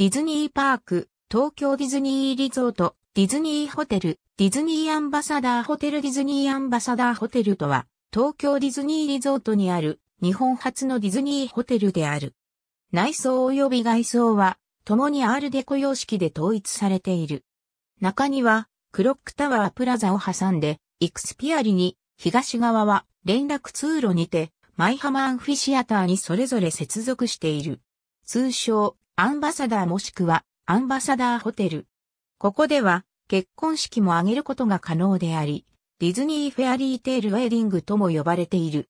ディズニーパーク、東京ディズニーリゾート、ディズニーホテル、ディズニーアンバサダーホテルディズニーアンバサダーホテルとは、東京ディズニーリゾートにある日本初のディズニーホテルである。内装及び外装は、共にアールデコ様式で統一されている。中には、クロックタワープラザを挟んで、イクスピアリに、東側は連絡通路にて、マイハマンフィシアターにそれぞれ接続している。通称、アンバサダーもしくはアンバサダーホテル。ここでは結婚式も挙げることが可能であり、ディズニーフェアリーテールウェディングとも呼ばれている。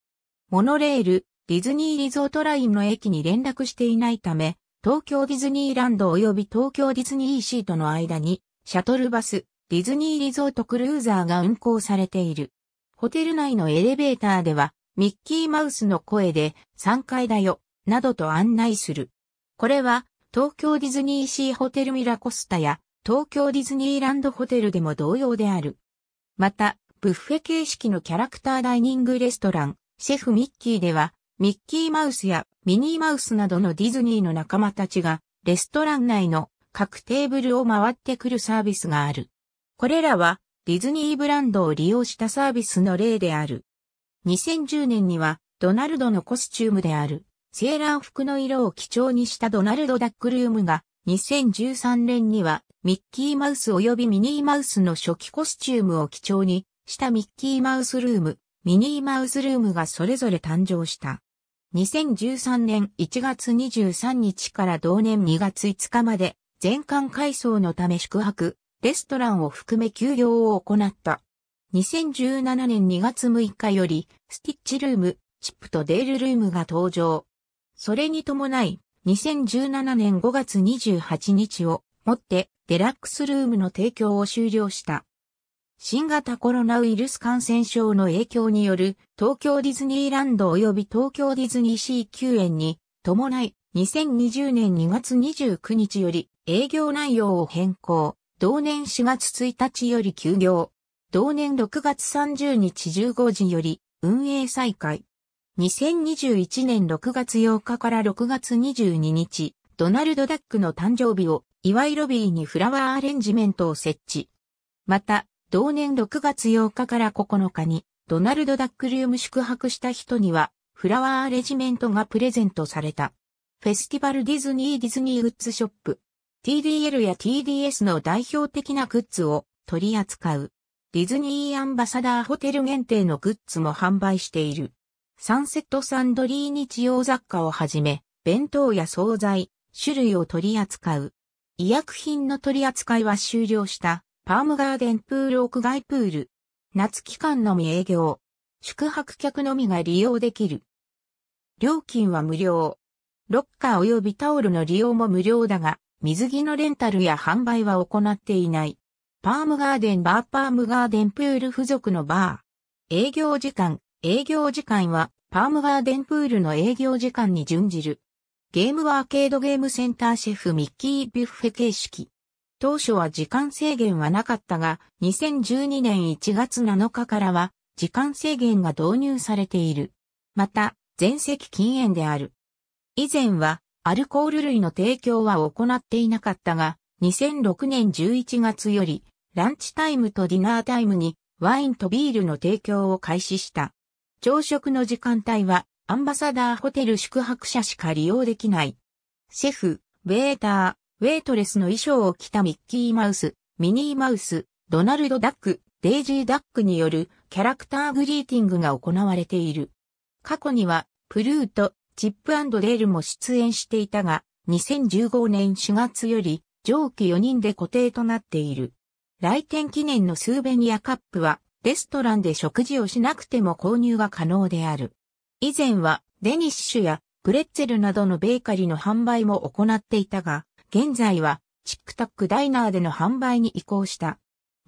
モノレール、ディズニーリゾートラインの駅に連絡していないため、東京ディズニーランド及び東京ディズニーシートの間に、シャトルバス、ディズニーリゾートクルーザーが運行されている。ホテル内のエレベーターでは、ミッキーマウスの声で、3階だよ、などと案内する。これは、東京ディズニーシーホテルミラコスタや東京ディズニーランドホテルでも同様である。また、ブッフェ形式のキャラクターダイニングレストラン、シェフミッキーでは、ミッキーマウスやミニーマウスなどのディズニーの仲間たちが、レストラン内の各テーブルを回ってくるサービスがある。これらは、ディズニーブランドを利用したサービスの例である。2010年には、ドナルドのコスチュームである、セーラー服の色を基調にしたドナルド・ダックルームが2013年にはミッキーマウス及びミニーマウスの初期コスチュームを基調にしたミッキーマウスルーム、ミニーマウスルームがそれぞれ誕生した。2013年1月23日から同年2月5日まで全館改装のため宿泊、レストランを含め休業を行った。2017年2月6日よりスティッチルーム、チップとデールルームが登場。それに伴い、2017年5月28日をもってデラックスルームの提供を終了した。新型コロナウイルス感染症の影響による東京ディズニーランド及び東京ディズニーシー救園に伴い2020年2月29日より営業内容を変更。同年4月1日より休業。同年6月30日15時より運営再開。2021年6月8日から6月22日、ドナルド・ダックの誕生日を祝いロビーにフラワーアレンジメントを設置。また、同年6月8日から9日に、ドナルド・ダックルーム宿泊した人には、フラワーアレジメントがプレゼントされた。フェスティバルディズニー・ディズニーグッズショップ。TDL や TDS の代表的なグッズを取り扱う。ディズニーアンバサダーホテル限定のグッズも販売している。サンセットサンドリー日用雑貨をはじめ、弁当や惣菜、種類を取り扱う。医薬品の取り扱いは終了した、パームガーデンプール屋外プール。夏期間のみ営業。宿泊客のみが利用できる。料金は無料。ロッカー及びタオルの利用も無料だが、水着のレンタルや販売は行っていない。パームガーデンバーパームガーデンプール付属のバー。営業時間、営業時間は、パームガーデンプールの営業時間に準じる。ゲームはアーケードゲームセンターシェフミッキー・ビュッフェ形式。当初は時間制限はなかったが、2012年1月7日からは、時間制限が導入されている。また、全席禁煙である。以前は、アルコール類の提供は行っていなかったが、2006年11月より、ランチタイムとディナータイムに、ワインとビールの提供を開始した。朝食の時間帯は、アンバサダーホテル宿泊者しか利用できない。シェフ、ウェーター、ウェイトレスの衣装を着たミッキーマウス、ミニーマウス、ドナルド・ダック、デイジー・ダックによるキャラクターグリーティングが行われている。過去には、プルート、チップデールも出演していたが、2015年4月より、上記4人で固定となっている。来店記念のスーベニアカップは、レストランで食事をしなくても購入が可能である。以前はデニッシュやプレッツェルなどのベーカリーの販売も行っていたが、現在はチックタックダイナーでの販売に移行した。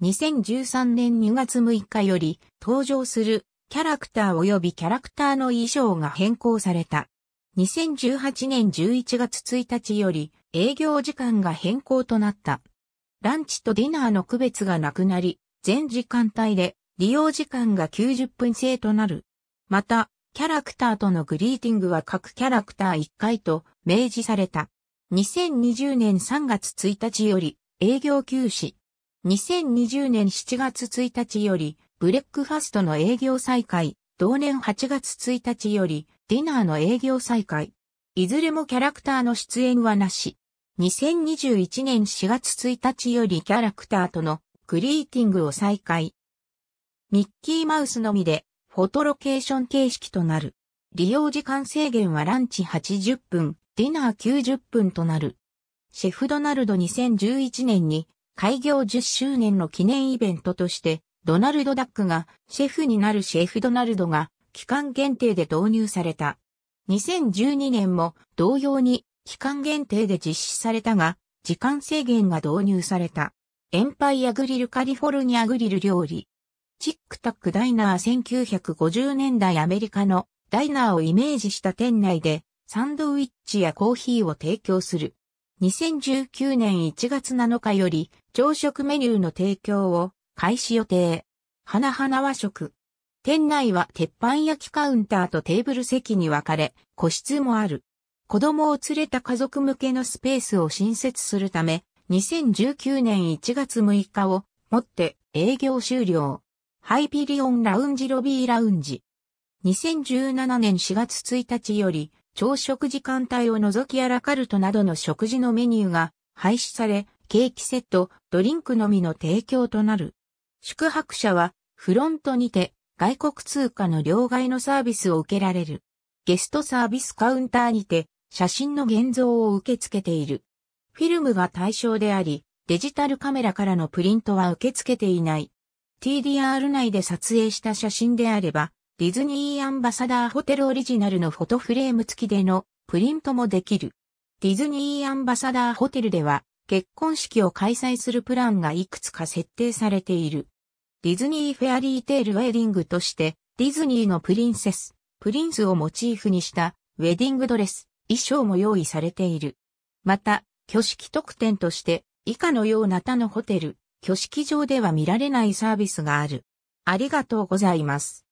2013年2月6日より登場するキャラクター及びキャラクターの衣装が変更された。2018年11月1日より営業時間が変更となった。ランチとディナーの区別がなくなり、全時間帯で利用時間が90分制となる。また、キャラクターとのグリーティングは各キャラクター1回と明示された。2020年3月1日より営業休止。2020年7月1日よりブレックファストの営業再開。同年8月1日よりディナーの営業再開。いずれもキャラクターの出演はなし。2021年4月1日よりキャラクターとのグリーティングを再開。ミッキーマウスのみで、フォトロケーション形式となる。利用時間制限はランチ80分、ディナー90分となる。シェフドナルド2011年に開業10周年の記念イベントとして、ドナルドダックがシェフになるシェフドナルドが期間限定で導入された。2012年も同様に期間限定で実施されたが、時間制限が導入された。エンパイアグリルカリフォルニアグリル料理。チックタックダイナー1950年代アメリカのダイナーをイメージした店内でサンドウィッチやコーヒーを提供する。2019年1月7日より朝食メニューの提供を開始予定。花々和食。店内は鉄板焼きカウンターとテーブル席に分かれ、個室もある。子供を連れた家族向けのスペースを新設するため、2019年1月6日をもって営業終了。ハイピリオンラウンジロビーラウンジ。2017年4月1日より、朝食時間帯を除きアラカルトなどの食事のメニューが廃止され、ケーキセット、ドリンクのみの提供となる。宿泊者は、フロントにて、外国通貨の両替のサービスを受けられる。ゲストサービスカウンターにて、写真の現像を受け付けている。フィルムが対象であり、デジタルカメラからのプリントは受け付けていない。TDR 内で撮影した写真であれば、ディズニーアンバサダーホテルオリジナルのフォトフレーム付きでのプリントもできる。ディズニーアンバサダーホテルでは、結婚式を開催するプランがいくつか設定されている。ディズニーフェアリーテールウェディングとして、ディズニーのプリンセス、プリンスをモチーフにしたウェディングドレス、衣装も用意されている。また、挙式特典として、以下のような他のホテル、挙式場では見られないサービスがある。ありがとうございます。